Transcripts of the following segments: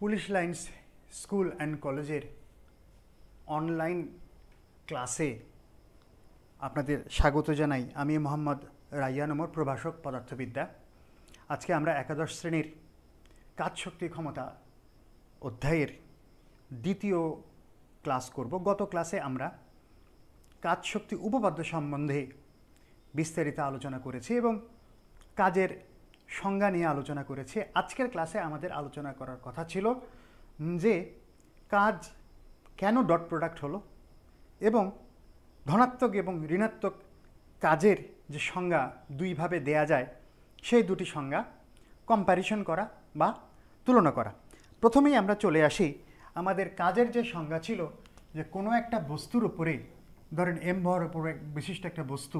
Police lines school and কলেজের online ক্লাসে আপনাদের স্বাগত জানাই আমি মোহাম্মদ রাইয়া নমর প্রভাষক পদার্থবিদ্যা আজকে আমরা একাদশ শ্রেণীর কাজ শক্তি ক্ষমতা অধ্যায়ের দ্বিতীয় ক্লাস করব গত ক্লাসে আমরা কাজ শক্তি উপপাদ্য সম্বন্ধে বিস্তারিত আলোচনা করেছি এবং কাজের সংজ্ঞা নিয়ে আলোচনা করেছি আজকের ক্লাসে আমাদের আলোচনা করার কথা ছিল যে কাজ কেন ডট প্রোডাক্ট হলো এবং ধনাত্মক এবং ঋণাত্মক কাজের যে সংজ্ঞা দুইভাবে দেয়া যায় সেই দুটি সংজ্ঞা কম্প্যারিশন করা বা তুলনা করা প্রথমেই আমরা চলে আসি আমাদের কাজের যে সংজ্ঞা ছিল যে কোনো একটা বস্তুর উপরে ধরেন এম ভর উপরে বিশিষ্ট একটা বস্তু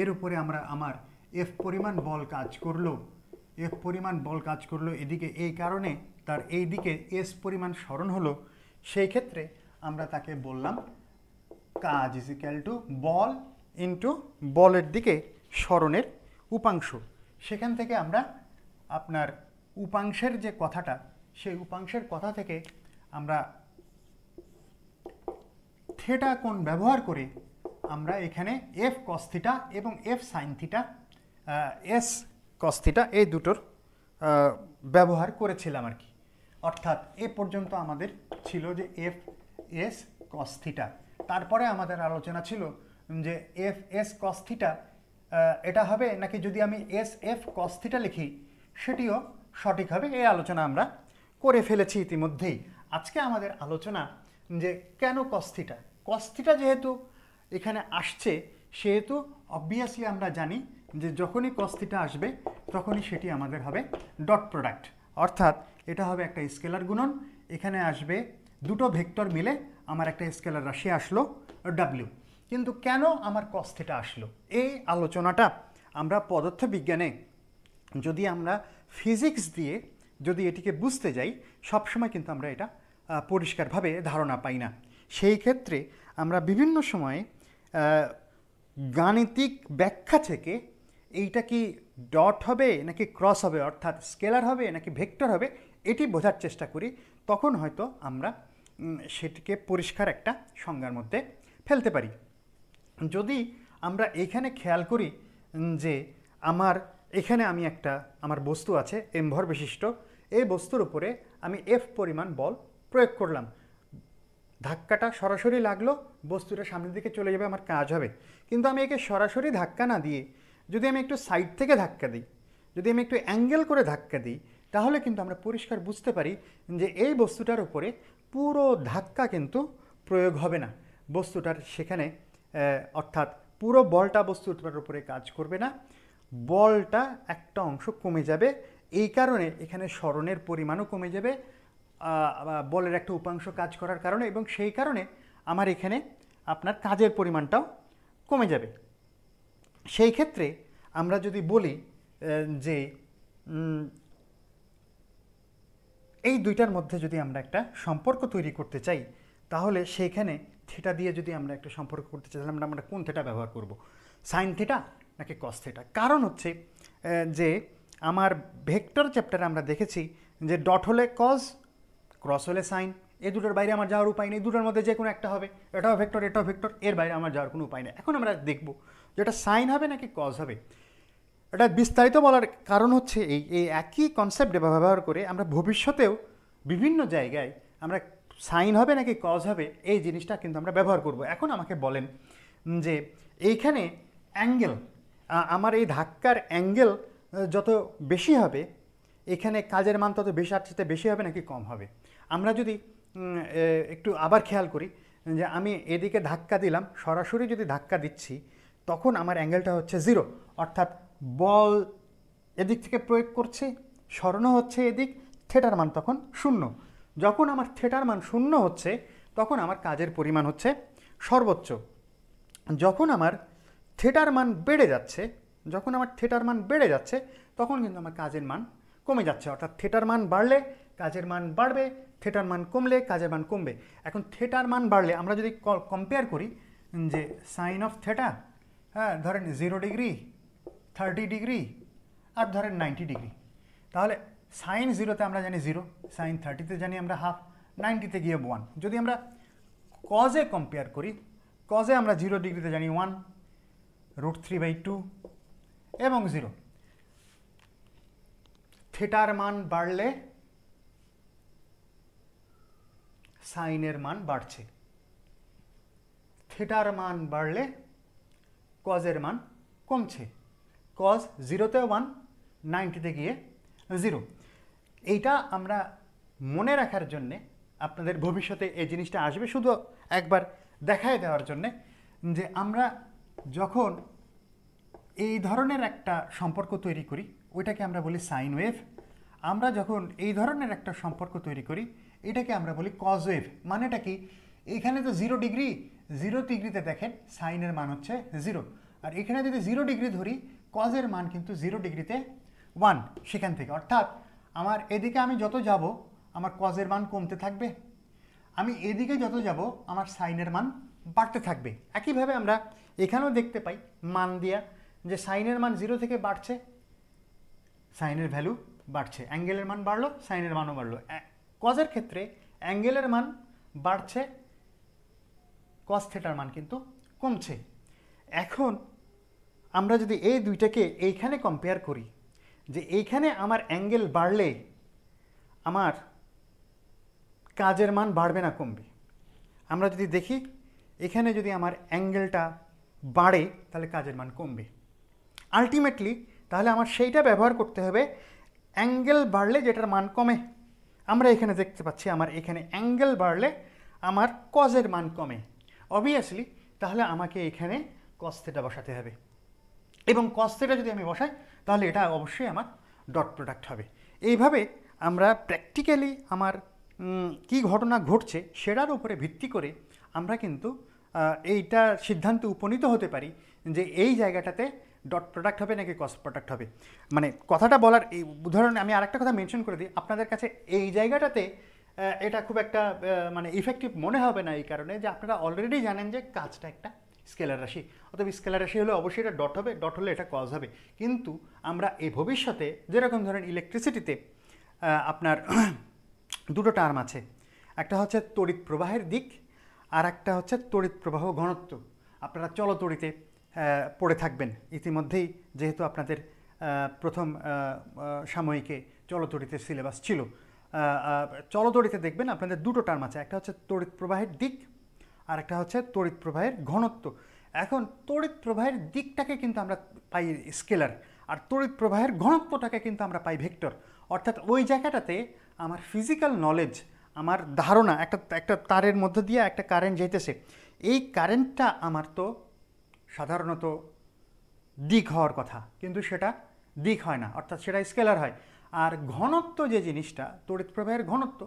এর উপরে আমরা আমার এফ পরিমাণ বল কাজ করলো এফ পরিমাণ বল কাজ করলো এদিকে এই কারণে তার এই দিকে এস পরিমাণ স্মরণ হলো সেই ক্ষেত্রে আমরা তাকে বললাম কাজ ইজ টু বল ইন্টু বলের দিকে স্মরণের উপাংশ সেখান থেকে আমরা আপনার উপাংশের যে কথাটা সেই উপাংশের কথা থেকে আমরা থেটা কোন ব্যবহার করে আমরা এখানে এফ কস্থিটা এবং F sine theta S cos theta এই দুটোর ব্যবহার করেছিলাম আর কি অর্থাৎ এ পর্যন্ত আমাদের ছিল যে এফ এস কস্থিটা তারপরে আমাদের আলোচনা ছিল যে এফ এস কস্থিটা এটা হবে নাকি যদি আমি এস এফ কস্থিটা লিখি সেটিও সঠিকভাবে হবে এই আলোচনা আমরা করে ফেলেছি ইতিমধ্যেই আজকে আমাদের আলোচনা যে কেন কস্থিটা কস্থিটা যেহেতু এখানে আসছে সেহেতু অবভিয়াসলি আমরা জানি যে যখনই কস্তিটা আসবে তখনই সেটি আমাদের হবে ডট প্রোডাক্ট অর্থাৎ এটা হবে একটা স্কেলার গুণন এখানে আসবে দুটো ভেক্টর মিলে আমার একটা স্কেলার রাশি আসলো ডাব্লিউ কিন্তু কেন আমার কস্তিটা আসলো এই আলোচনাটা আমরা পদার্থবিজ্ঞানে যদি আমরা ফিজিক্স দিয়ে যদি এটিকে বুঝতে যাই সবসময় কিন্তু আমরা এটা পরিষ্কারভাবে ধারণা পাই না সেই ক্ষেত্রে আমরা বিভিন্ন সময়ে গাণিতিক ব্যাখ্যা থেকে এইটা কি ডট হবে নাকি ক্রস হবে অর্থাৎ স্কেলার হবে নাকি ভেক্টর হবে এটি বোঝার চেষ্টা করি তখন হয়তো আমরা সেটিকে পরিষ্কার একটা সংজ্ঞার মধ্যে ফেলতে পারি যদি আমরা এখানে খেয়াল করি যে আমার এখানে আমি একটা আমার বস্তু আছে এমভর বিশিষ্ট এই বস্তুর উপরে আমি এফ পরিমাণ বল প্রয়োগ করলাম ধাক্কাটা সরাসরি লাগলো বস্তুটা সামনের দিকে চলে যাবে আমার কাজ হবে কিন্তু আমি একে সরাসরি ধাক্কা না দিয়ে যদি আমি একটু সাইড থেকে ধাক্কা দিই যদি আমি একটু অ্যাঙ্গেল করে ধাক্কা দিই তাহলে কিন্তু আমরা পরিষ্কার বুঝতে পারি যে এই বস্তুটার উপরে পুরো ধাক্কা কিন্তু প্রয়োগ হবে না বস্তুটার সেখানে অর্থাৎ পুরো বলটা বস্তুটার উপরে কাজ করবে না বলটা একটা অংশ কমে যাবে এই কারণে এখানে স্মরণের পরিমাণও কমে যাবে বলের একটা উপাংশ কাজ করার কারণে এবং সেই কারণে আমার এখানে আপনার কাজের পরিমাণটাও কমে যাবে সেই ক্ষেত্রে আমরা যদি বলি যে এই দুইটার মধ্যে যদি আমরা একটা সম্পর্ক তৈরি করতে চাই তাহলে সেইখানে থেটা দিয়ে যদি আমরা একটা সম্পর্ক করতে চাই তাহলে আমরা কোন থেটা ব্যবহার করব সাইন থেটা নাকি কস থেটা কারণ হচ্ছে যে আমার ভেক্টর চ্যাপ্টারে আমরা দেখেছি যে ডট হলে কজ ক্রস হলে সাইন এই দুটোর বাইরে আমার যাওয়ার উপায় নেই দুটোর মধ্যে যে কোনো একটা হবে এটাও ভেক্টর এটাও ভেক্টর এর বাইরে আমার যাওয়ার কোনো উপায় নেই এখন আমরা দেখব এটা সাইন হবে নাকি কজ হবে এটা বিস্তারিত বলার কারণ হচ্ছে এই এই একই কনসেপ্ট ব্যবহার করে আমরা ভবিষ্যতেও বিভিন্ন জায়গায় আমরা সাইন হবে নাকি কজ হবে এই জিনিসটা কিন্তু আমরা ব্যবহার করব এখন আমাকে বলেন যে এইখানে অ্যাঙ্গেল আমার এই ধাক্কার অ্যাঙ্গেল যত বেশি হবে এখানে কাজের মান তত বেশি আর বেশি হবে নাকি কম হবে আমরা যদি একটু আবার খেয়াল করি যে আমি এদিকে ধাক্কা দিলাম সরাসরি যদি ধাক্কা দিচ্ছি তখন আমার অ্যাঙ্গেলটা হচ্ছে জিরো অর্থাৎ বল এদিক থেকে প্রয়োগ করছে স্বর্ণ হচ্ছে এদিক থেটার মান তখন শূন্য যখন আমার থেটার মান শূন্য হচ্ছে তখন আমার কাজের পরিমাণ হচ্ছে সর্বোচ্চ যখন আমার থেটার মান বেড়ে যাচ্ছে যখন আমার থেটার মান বেড়ে যাচ্ছে তখন কিন্তু আমার কাজের মান কমে যাচ্ছে অর্থাৎ থেটার মান বাড়লে কাজের মান বাড়বে থেটার মান কমলে কাজের মান কমবে এখন থেটার মান বাড়লে আমরা যদি কম্পেয়ার করি যে সাইন অফ থেটা হ্যাঁ ধরেন জিরো ডিগ্রি থার্টি ডিগ্রি আর ধরেন নাইনটি ডিগ্রি তাহলে সাইন জিরোতে আমরা জানি জিরো সাইন থার্টিতে জানি আমরা হাফ নাইনটিতে গিয়ে ওয়ান যদি আমরা কজে কম্পেয়ার করি কজে আমরা জিরো ডিগ্রিতে জানি one root three by two এবং জিরো থেটার মান বাড়লে সাইনের মান বাড়ছে থেটার মান বাড়লে কজের মান কমছে কজ জিরোতে ওয়ান নাইনটিতে গিয়ে জিরো এইটা আমরা মনে রাখার জন্যে আপনাদের ভবিষ্যতে এই জিনিসটা আসবে শুধু একবার দেখায় দেওয়ার জন্যে যে আমরা যখন এই ধরনের একটা সম্পর্ক তৈরি করি ওইটাকে আমরা বলি সাইন ওয়েভ আমরা যখন এই ধরনের একটা সম্পর্ক তৈরি করি এটাকে আমরা বলি কজ ওয়েভ মানেটা কি এখানে তো জিরো ডিগ্রি জিরো ডিগ্রিতে দেখেন সাইনের মান হচ্ছে জিরো আর এখানে যদি জিরো ডিগ্রি ধরি কজের মান কিন্তু জিরো ডিগ্রিতে ওয়ান সেখান থেকে অর্থাৎ আমার এদিকে আমি যত যাব আমার কজের মান কমতে থাকবে আমি এদিকে যত যাব আমার সাইনের মান বাড়তে থাকবে একইভাবে আমরা এখানেও দেখতে পাই মান দিয়া যে সাইনের মান জিরো থেকে বাড়ছে সাইনের ভ্যালু বাড়ছে অ্যাঙ্গেলের মান বাড়লো সাইনের মানও বাড়লো কজের ক্ষেত্রে অ্যাঙ্গেলের মান বাড়ছে কজ থেটার মান কিন্তু কমছে এখন আমরা যদি এই দুইটাকে এইখানে কম্পেয়ার করি যে এইখানে আমার অ্যাঙ্গেল বাড়লে আমার কাজের মান বাড়বে না কমবে আমরা যদি দেখি এখানে যদি আমার অ্যাঙ্গেলটা বাড়ে তাহলে কাজের মান কমবে আলটিমেটলি তাহলে আমার সেইটা ব্যবহার করতে হবে অ্যাঙ্গেল বাড়লে যেটার মান কমে আমরা এখানে দেখতে পাচ্ছি আমার এখানে অ্যাঙ্গেল বাড়লে আমার কজের মান কমে অবভিয়াসলি তাহলে আমাকে এখানে কস্তেটা বসাতে হবে এবং কস্তেটা যদি আমি বসাই তাহলে এটা অবশ্যই আমার ডট প্রোডাক্ট হবে এইভাবে আমরা প্র্যাকটিক্যালি আমার কি ঘটনা ঘটছে সেটার উপরে ভিত্তি করে আমরা কিন্তু এইটা সিদ্ধান্তে উপনীত হতে পারি যে এই জায়গাটাতে ডট প্রোডাক্ট হবে নাকি কস প্রোডাক্ট হবে মানে কথাটা বলার এই উদাহরণ আমি আরেকটা কথা মেনশন করে দিই আপনাদের কাছে এই জায়গাটাতে এটা খুব একটা মানে ইফেক্টিভ মনে হবে না এই কারণে যে আপনারা অলরেডি জানেন যে কাজটা একটা স্কেলার রাশি অতএব স্কেলার রাশি হলে অবশ্যই এটা ডট হবে ডট হলে এটা কজ হবে কিন্তু আমরা এই ভবিষ্যতে যেরকম ধরেন ইলেকট্রিসিটিতে আপনার দুটো টার্ম আছে একটা হচ্ছে তড়িৎ প্রবাহের দিক আর একটা হচ্ছে তড়িৎ প্রবাহ ঘনত্ব আপনারা চলো তড়িতে পড়ে থাকবেন ইতিমধ্যেই যেহেতু আপনাদের প্রথম সাময়িকে চলতড়িতের সিলেবাস ছিল চলতড়িতে দেখবেন আপনাদের দুটো টার্ম আছে একটা হচ্ছে তড়িৎ প্রবাহের দিক আর একটা হচ্ছে তড়িৎ প্রবাহের ঘনত্ব এখন তড়িৎ প্রবাহের দিকটাকে কিন্তু আমরা পাই স্কেলার আর তড়িৎ প্রবাহের ঘনত্বটাকে কিন্তু আমরা পাই ভেক্টর অর্থাৎ ওই জায়গাটাতে আমার ফিজিক্যাল নলেজ আমার ধারণা একটা একটা তারের মধ্যে দিয়ে একটা কারেন্ট যেতেছে এই কারেন্টটা আমার তো সাধারণত দিক হওয়ার কথা কিন্তু সেটা দিক হয় না অর্থাৎ সেটা স্কেলার হয় আর ঘনত্ব যে জিনিসটা তড়িৎ প্রবাহের ঘনত্ব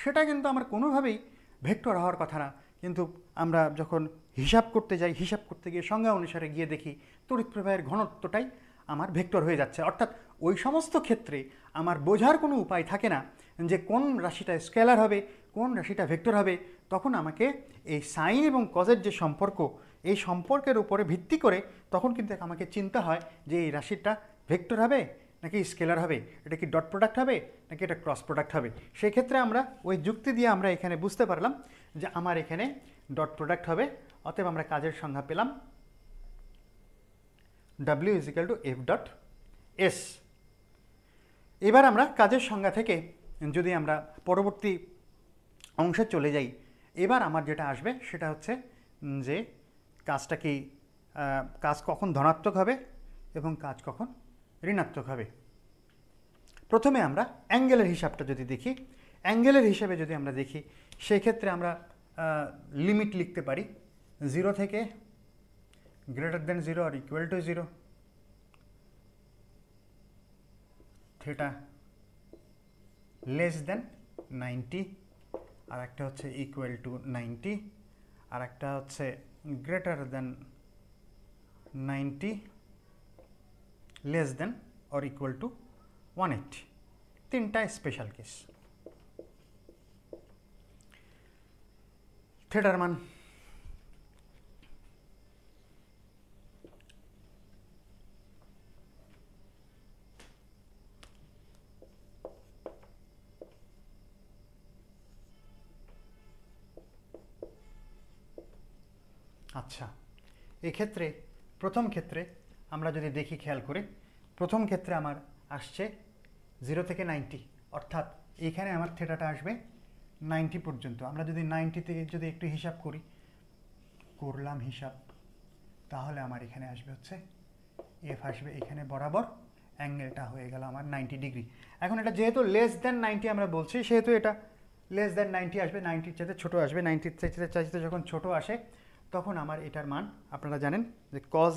সেটা কিন্তু আমার কোনোভাবেই ভেক্টর হওয়ার কথা না কিন্তু আমরা যখন হিসাব করতে যাই হিসাব করতে গিয়ে সংজ্ঞা অনুসারে গিয়ে দেখি তড়িৎ প্রবাহের ঘনত্বটাই আমার ভেক্টর হয়ে যাচ্ছে অর্থাৎ ওই সমস্ত ক্ষেত্রে আমার বোঝার কোনো উপায় থাকে না যে কোন রাশিটা স্কেলার হবে কোন রাশিটা ভেক্টর হবে তখন আমাকে এই সাইন এবং কজের যে সম্পর্ক এই সম্পর্কের উপরে ভিত্তি করে তখন কিন্তু আমাকে চিন্তা হয় যে এই রাশিটা ভেক্টর হবে নাকি স্কেলার হবে এটা কি ডট প্রোডাক্ট হবে নাকি এটা ক্রস প্রোডাক্ট হবে সেক্ষেত্রে আমরা ওই যুক্তি দিয়ে আমরা এখানে বুঝতে পারলাম যে আমার এখানে ডট প্রোডাক্ট হবে অতএব আমরা কাজের সংজ্ঞা পেলাম W is equal to F dot S এবার আমরা কাজের সংজ্ঞা থেকে যদি আমরা পরবর্তী অংশে চলে যাই এবার আমার যেটা আসবে সেটা হচ্ছে যে কাজটা কি কাজ কখন ধনাত্মক হবে এবং কাজ কখন ঋণাত্মক হবে প্রথমে আমরা অ্যাঙ্গেলের হিসাবটা যদি দেখি অ্যাঙ্গেলের হিসাবে যদি আমরা দেখি সেক্ষেত্রে আমরা লিমিট লিখতে পারি জিরো থেকে গ্রেটার দেন জিরো আর equal to zero theta less than ninety আর একটা হচ্ছে ইকুয়াল টু নাইনটি আর একটা হচ্ছে greater than 90 less than or equal to 180 তিনটা স্পেশাল special case. মান এক্ষেত্রে প্রথম ক্ষেত্রে আমরা যদি দেখি খেয়াল করে প্রথম ক্ষেত্রে আমার আসছে জিরো থেকে নাইনটি অর্থাৎ এখানে আমার থেটাটা আসবে নাইনটি পর্যন্ত আমরা যদি নাইনটি থেকে যদি একটু হিসাব করি করলাম হিসাব তাহলে আমার এখানে আসবে হচ্ছে এফ আসবে এখানে বরাবর অ্যাঙ্গেলটা হয়ে গেল আমার নাইনটি ডিগ্রি এখন এটা যেহেতু লেস দেন নাইনটি আমরা বলছি সেহেতু এটা লেস দ্যান নাইনটি আসবে নাইনটির চাইতে ছোটো আসবে নাইনটির চাইতে চাইতে যখন ছোটো আসে তখন আমার এটার মান আপনারা জানেন যে কজ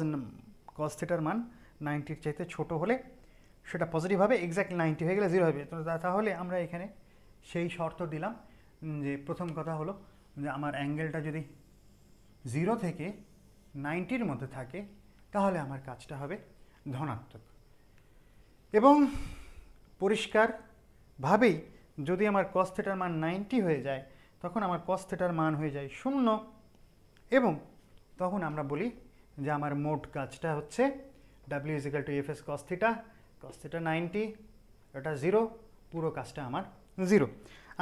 কজ থেটার মান নাইনটির চাইতে ছোট হলে সেটা পজিটিভ হবে এক্স্যাক্ট নাইনটি হয়ে গেলে জিরো হবে তো তাহলে আমরা এখানে সেই শর্ত দিলাম যে প্রথম কথা হলো যে আমার অ্যাঙ্গেলটা যদি জিরো থেকে নাইনটির মধ্যে থাকে তাহলে আমার কাজটা হবে ধনাত্মক এবং পরিষ্কারভাবেই যদি আমার কস্থেটার মান নাইনটি হয়ে যায় তখন আমার কস্থেটার মান হয়ে যায় শূন্য এবং তখন আমরা বলি যে আমার মোট কাজটা হচ্ছে W is equal to F S cos theta cos theta ninety এটা জিরো পুরো কাজটা আমার জিরো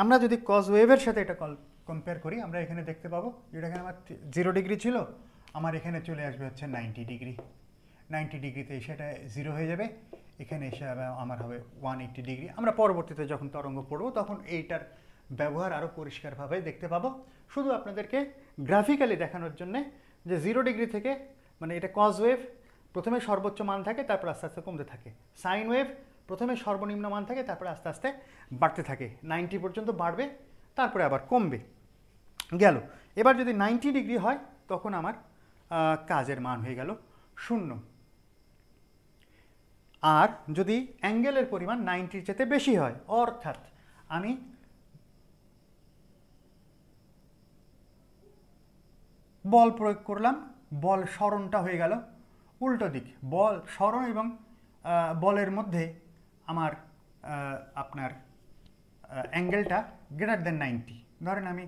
আমরা যদি কজ ওয়েভের সাথে এটা কম্পেয়ার করি আমরা এখানে দেখতে পাবো যেটা এখানে আমার জিরো ডিগ্রি ছিল আমার এখানে চলে আসবে হচ্ছে নাইনটি ডিগ্রি নাইনটি ডিগ্রিতে সেটা জিরো হয়ে যাবে এখানে এসে আমার হবে ওয়ান এইট্টি ডিগ্রি আমরা পরবর্তীতে যখন তরঙ্গ পড়বো তখন এইটার ব্যবহার আরও পরিষ্কারভাবে দেখতে পাবো শুধু আপনাদেরকে গ্রাফিক্যালি দেখানোর জন্যে যে জিরো ডিগ্রি থেকে মানে এটা কজ ওয়েভ প্রথমে সর্বোচ্চ মান থাকে তারপর আস্তে আস্তে কমতে থাকে সাইন ওয়েভ প্রথমে সর্বনিম্ন মান থাকে তারপর আস্তে আস্তে বাড়তে থাকে নাইনটি পর্যন্ত বাড়বে তারপরে আবার কমবে গেল এবার যদি নাইনটি ডিগ্রি হয় তখন আমার কাজের মান হয়ে গেল শূন্য আর যদি অ্যাঙ্গেলের পরিমাণ নাইনটির চেতে বেশি হয় অর্থাৎ আমি বল প্রয়োগ করলাম বল স্মরণটা হয়ে গেল উল্টো দিক বল স্মরণ এবং বলের মধ্যে আমার আপনার অ্যাঙ্গেলটা গ্রেটার দেন নাইনটি ধরেন আমি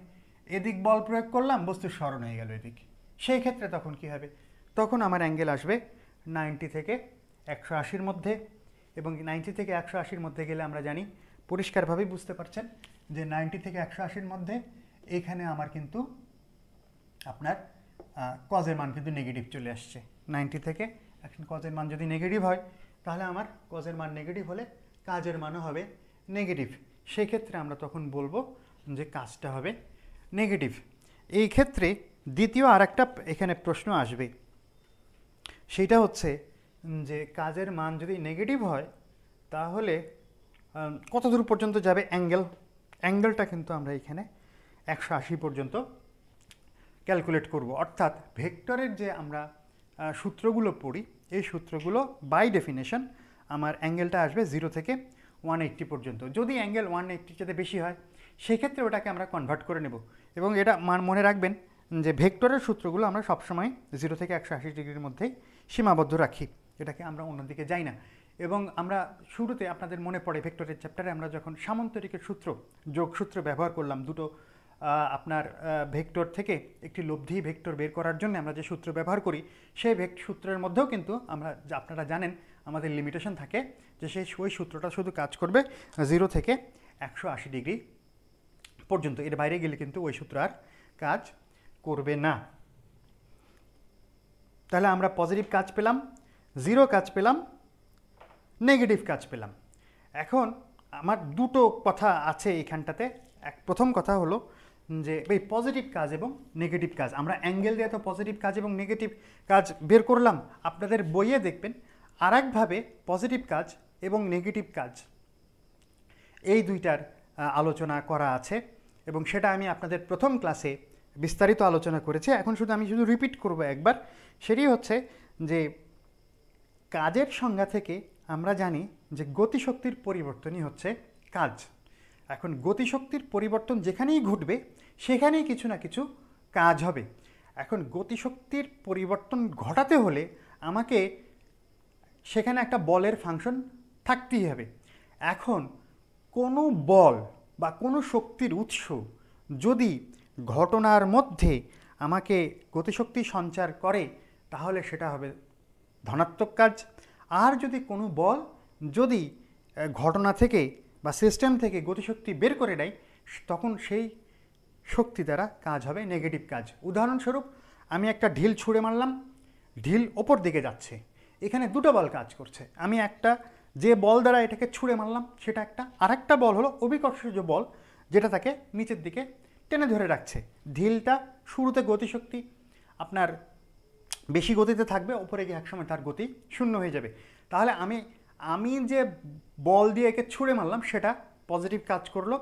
এদিক বল প্রয়োগ করলাম বস্তু স্মরণ হয়ে গেল এদিক সেই ক্ষেত্রে তখন কি হবে তখন আমার অ্যাঙ্গেল আসবে নাইনটি থেকে একশো আশির মধ্যে এবং নাইনটি থেকে একশো আশির মধ্যে গেলে আমরা জানি পরিষ্কারভাবেই বুঝতে পারছেন যে নাইনটি থেকে একশো আশির মধ্যে এখানে আমার কিন্তু আপনার কজের মান কিন্তু নেগেটিভ চলে আসছে নাইনটি থেকে এখন কজের মান যদি নেগেটিভ হয় তাহলে আমার কজের মান নেগেটিভ হলে কাজের মানও হবে নেগেটিভ সেক্ষেত্রে আমরা তখন বলবো যে কাজটা হবে নেগেটিভ এই ক্ষেত্রে দ্বিতীয় আর একটা এখানে প্রশ্ন আসবে সেটা হচ্ছে যে কাজের মান যদি নেগেটিভ হয় তাহলে কত দূর পর্যন্ত যাবে অ্যাঙ্গেল অ্যাঙ্গেলটা কিন্তু আমরা এখানে একশো আশি পর্যন্ত ক্যালকুলেট করব অর্থাৎ ভেক্টরের যে আমরা সূত্রগুলো পড়ি এই সূত্রগুলো বাই ডেফিনেশন আমার অ্যাঙ্গেলটা আসবে জিরো থেকে ওয়ান এইট্টি পর্যন্ত যদি অ্যাঙ্গেল ওয়ান এইট্টির যাতে বেশি হয় সেক্ষেত্রে ওটাকে আমরা কনভার্ট করে নেব এবং এটা মনে রাখবেন যে ভেক্টরের সূত্রগুলো আমরা সবসময় জিরো থেকে একশো আশি ডিগ্রির মধ্যেই সীমাবদ্ধ রাখি এটাকে আমরা অন্যদিকে যাই না এবং আমরা শুরুতে আপনাদের মনে পড়ে ভেক্টরের চ্যাপ্টারে আমরা যখন সামন্তরিকের সূত্র যোগসূত্র ব্যবহার করলাম দুটো আপনার ভেক্টর থেকে একটি লব্ধি ভেক্টর বের করার জন্য আমরা যে সূত্র ব্যবহার করি সেই ভেক সূত্রের মধ্যেও কিন্তু আমরা আপনারা জানেন আমাদের লিমিটেশন থাকে যে সেই ওই সূত্রটা শুধু কাজ করবে জিরো থেকে একশো আশি ডিগ্রি পর্যন্ত এর বাইরে গেলে কিন্তু ওই সূত্র আর কাজ করবে না তাহলে আমরা পজিটিভ কাজ পেলাম জিরো কাজ পেলাম নেগেটিভ কাজ পেলাম এখন আমার দুটো কথা আছে এখানটাতে এক প্রথম কথা হলো যে এই পজিটিভ কাজ এবং নেগেটিভ কাজ আমরা অ্যাঙ্গেল দিয়ে তো পজিটিভ কাজ এবং নেগেটিভ কাজ বের করলাম আপনাদের বইয়ে দেখবেন আর একভাবে পজিটিভ কাজ এবং নেগেটিভ কাজ এই দুইটার আলোচনা করা আছে এবং সেটা আমি আপনাদের প্রথম ক্লাসে বিস্তারিত আলোচনা করেছি এখন শুধু আমি শুধু রিপিট করব একবার সেটি হচ্ছে যে কাজের সংজ্ঞা থেকে আমরা জানি যে গতিশক্তির পরিবর্তনই হচ্ছে কাজ এখন গতিশক্তির পরিবর্তন যেখানেই ঘটবে সেখানেই কিছু না কিছু কাজ হবে এখন গতিশক্তির পরিবর্তন ঘটাতে হলে আমাকে সেখানে একটা বলের ফাংশন থাকতেই হবে এখন কোনো বল বা কোনো শক্তির উৎস যদি ঘটনার মধ্যে আমাকে গতিশক্তি সঞ্চার করে তাহলে সেটা হবে ধনাত্মক কাজ আর যদি কোনো বল যদি ঘটনা থেকে বা সিস্টেম থেকে গতিশক্তি বের করে নেয় তখন সেই শক্তি দ্বারা কাজ হবে নেগেটিভ কাজ উদাহরণস্বরূপ আমি একটা ঢিল ছুঁড়ে মারলাম ঢিল ওপর দিকে যাচ্ছে এখানে দুটো বল কাজ করছে আমি একটা যে বল দ্বারা এটাকে ছুঁড়ে মারলাম সেটা একটা আরেকটা বল হলো অভিকর্ষজ বল যেটা তাকে নিচের দিকে টেনে ধরে রাখছে ঢিলটা শুরুতে গতিশক্তি আপনার বেশি গতিতে থাকবে ওপরে গিয়ে একসময় তার গতি শূন্য হয়ে যাবে তাহলে আমি আমি যে বল দিয়ে একে ছুঁড়ে মারলাম সেটা পজিটিভ কাজ করলো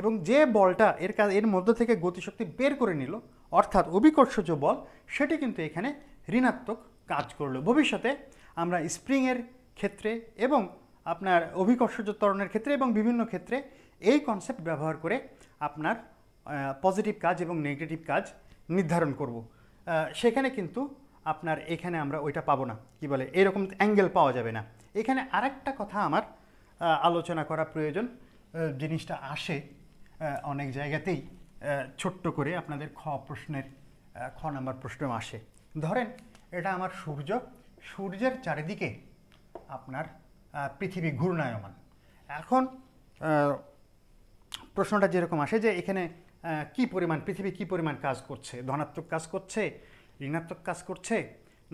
এবং যে বলটা এর কাজ এর মধ্য থেকে গতিশক্তি বের করে নিল অর্থাৎ অবিকর্ষজ বল সেটি কিন্তু এখানে ঋণাত্মক কাজ করলো ভবিষ্যতে আমরা স্প্রিংয়ের ক্ষেত্রে এবং আপনার অভিকর্ষজ তরণের ক্ষেত্রে এবং বিভিন্ন ক্ষেত্রে এই কনসেপ্ট ব্যবহার করে আপনার পজিটিভ কাজ এবং নেগেটিভ কাজ নির্ধারণ করব সেখানে কিন্তু আপনার এখানে আমরা ওইটা পাবো না কি বলে এরকম অ্যাঙ্গেল পাওয়া যাবে না এখানে আরেকটা কথা আমার আলোচনা করা প্রয়োজন জিনিসটা আসে অনেক জায়গাতেই ছোট্ট করে আপনাদের খ প্রশ্নের খ নাম্বার প্রশ্ন আসে ধরেন এটা আমার সূর্য সূর্যের চারিদিকে আপনার পৃথিবী ঘূর্ণায়মান এখন প্রশ্নটা যেরকম আসে যে এখানে কি পরিমাণ পৃথিবী কি পরিমাণ কাজ করছে ধনাত্মক কাজ করছে ঋণাত্মক কাজ করছে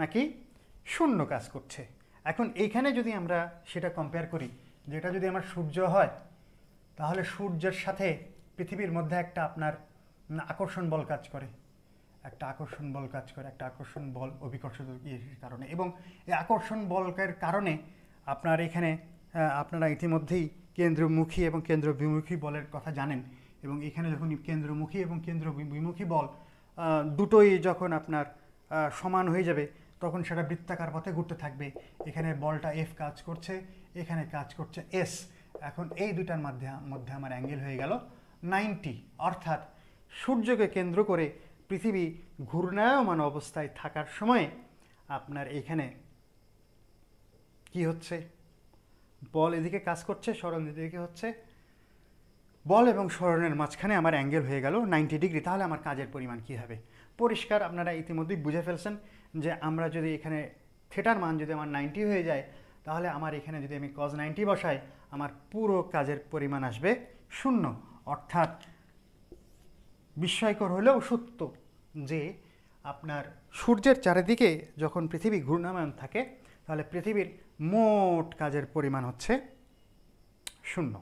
নাকি শূন্য কাজ করছে এখন এইখানে যদি আমরা সেটা কম্পেয়ার করি যেটা যদি আমার সূর্য হয় তাহলে সূর্যের সাথে পৃথিবীর মধ্যে একটা আপনার আকর্ষণ বল কাজ করে একটা আকর্ষণ বল কাজ করে একটা আকর্ষণ বল অভিকর্ষিত কারণে এবং এই আকর্ষণ বলের কারণে আপনার এখানে আপনারা ইতিমধ্যেই কেন্দ্রমুখী এবং কেন্দ্র বিমুখী বলের কথা জানেন এবং এখানে যখন কেন্দ্রমুখী এবং কেন্দ্র বিমুখী বল দুটোই যখন আপনার সমান হয়ে যাবে তখন সেটা বৃত্তাকার পথে ঘুরতে থাকবে এখানে বলটা এফ কাজ করছে এখানে কাজ করছে এস এখন এই দুটার মধ্যে মধ্যে আমার অ্যাঙ্গেল হয়ে গেল নাইনটি অর্থাৎ সূর্যকে কেন্দ্র করে পৃথিবী ঘূর্ণায়মান অবস্থায় থাকার সময়ে আপনার এখানে কি হচ্ছে বল এদিকে কাজ করছে স্মরণ এদিকে হচ্ছে বল এবং স্মরণের মাঝখানে আমার অ্যাঙ্গেল হয়ে গেল নাইনটি ডিগ্রি তাহলে আমার কাজের পরিমাণ কী হবে পরিষ্কার আপনারা ইতিমধ্যেই বুঝে ফেলছেন যে আমরা যদি এখানে থেটার মান যদি আমার নাইনটি হয়ে যায় তাহলে আমার এখানে যদি আমি কজ নাইনটি বসাই আমার পুরো কাজের পরিমাণ আসবে শূন্য অর্থাৎ বিস্ময়কর হলেও সত্য যে আপনার সূর্যের চারিদিকে যখন পৃথিবী ঘূর্ণামায়ন থাকে তাহলে পৃথিবীর মোট কাজের পরিমাণ হচ্ছে শূন্য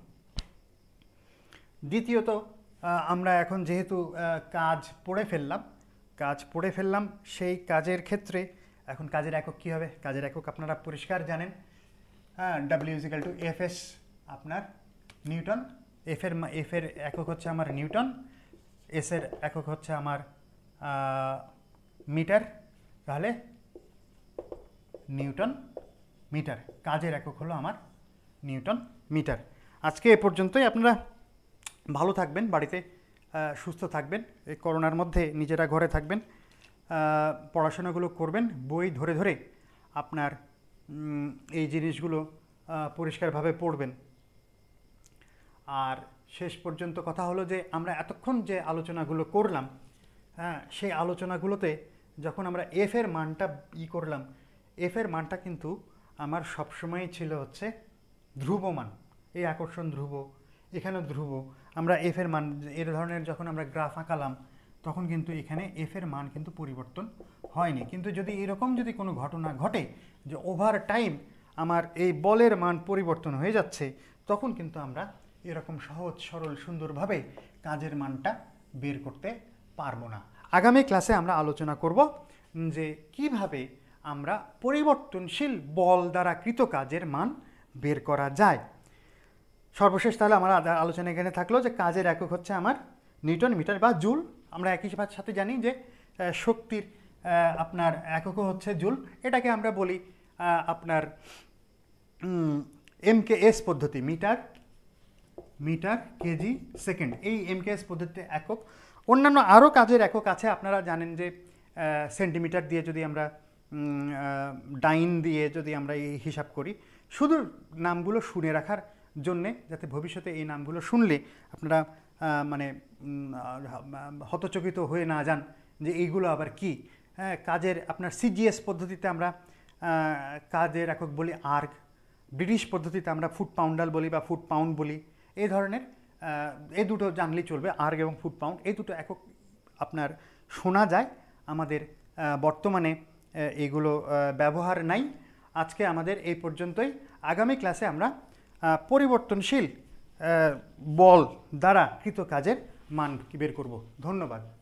দ্বিতীয়ত আমরা এখন যেহেতু কাজ পড়ে ফেললাম কাজ পড়ে ফেললাম সেই কাজের ক্ষেত্রে এখন কাজের একক কী হবে কাজের একক আপনারা পরিষ্কার জানেন হ্যাঁ W is equal to F S আপনার নিউটন এফের এফের একক হচ্ছে আমার নিউটন এসের একক হচ্ছে আমার মিটার তাহলে নিউটন মিটার কাজের একক হলো আমার নিউটন মিটার আজকে এ পর্যন্তই আপনারা ভালো থাকবেন বাড়িতে সুস্থ থাকবেন এই করোনার মধ্যে নিজেরা ঘরে থাকবেন পড়াশোনাগুলো করবেন বই ধরে ধরে আপনার এই জিনিসগুলো পরিষ্কারভাবে পড়বেন আর শেষ পর্যন্ত কথা হলো যে আমরা এতক্ষণ যে আলোচনাগুলো করলাম হ্যাঁ সেই আলোচনাগুলোতে যখন আমরা এফ এর মানটা ই করলাম এফ এর মানটা কিন্তু আমার সবসময়ই ছিল হচ্ছে ধ্রুব মান এই আকর্ষণ ধ্রুব এখানে ধ্রুব আমরা এফ এর মান এর ধরনের যখন আমরা গ্রাফ আঁকালাম তখন কিন্তু এখানে এফ এর মান কিন্তু পরিবর্তন হয়নি কিন্তু যদি এরকম যদি কোনো ঘটনা ঘটে যে ওভার টাইম আমার এই বলের মান পরিবর্তন হয়ে যাচ্ছে তখন কিন্তু আমরা এরকম সহজ সরল সুন্দরভাবে কাজের মানটা বের করতে পারবো না আগামী ক্লাসে আমরা আলোচনা করব যে কিভাবে আমরা পরিবর্তনশীল বল দ্বারা কৃত কাজের মান বের করা যায় সর্বশেষ তাহলে আমার আলোচনা এখানে থাকলো যে কাজের একক হচ্ছে আমার নিউটন মিটার বা জুল আমরা একই সাথে জানি যে শক্তির আপনার এককও হচ্ছে জুল এটাকে আমরা বলি আপনার এমকেএস পদ্ধতি মিটার মিটার কেজি সেকেন্ড এই এমকেএস পদ্ধতিতে একক অন্যান্য আরও কাজের একক আছে আপনারা জানেন যে সেন্টিমিটার দিয়ে যদি আমরা ডাইন দিয়ে যদি আমরা এই হিসাব করি শুধু নামগুলো শুনে রাখার জন্যে যাতে ভবিষ্যতে এই নামগুলো শুনলে আপনারা মানে হতচকিত হয়ে না যান যে এইগুলো আবার কি হ্যাঁ কাজের আপনার সিজিএস পদ্ধতিতে আমরা কাজের একক বলি আর্ক ব্রিটিশ পদ্ধতিতে আমরা ফুড পাউন্ডাল বলি বা ফুড পাউন্ড বলি এই ধরনের এই দুটো জানলেই চলবে আর্গ এবং ফুড পাউন্ড এই দুটো একক আপনার শোনা যায় আমাদের বর্তমানে এইগুলো ব্যবহার নাই আজকে আমাদের এই পর্যন্তই আগামী ক্লাসে আমরা পরিবর্তনশীল বল দ্বারা কৃত কাজের মান বের করব ধন্যবাদ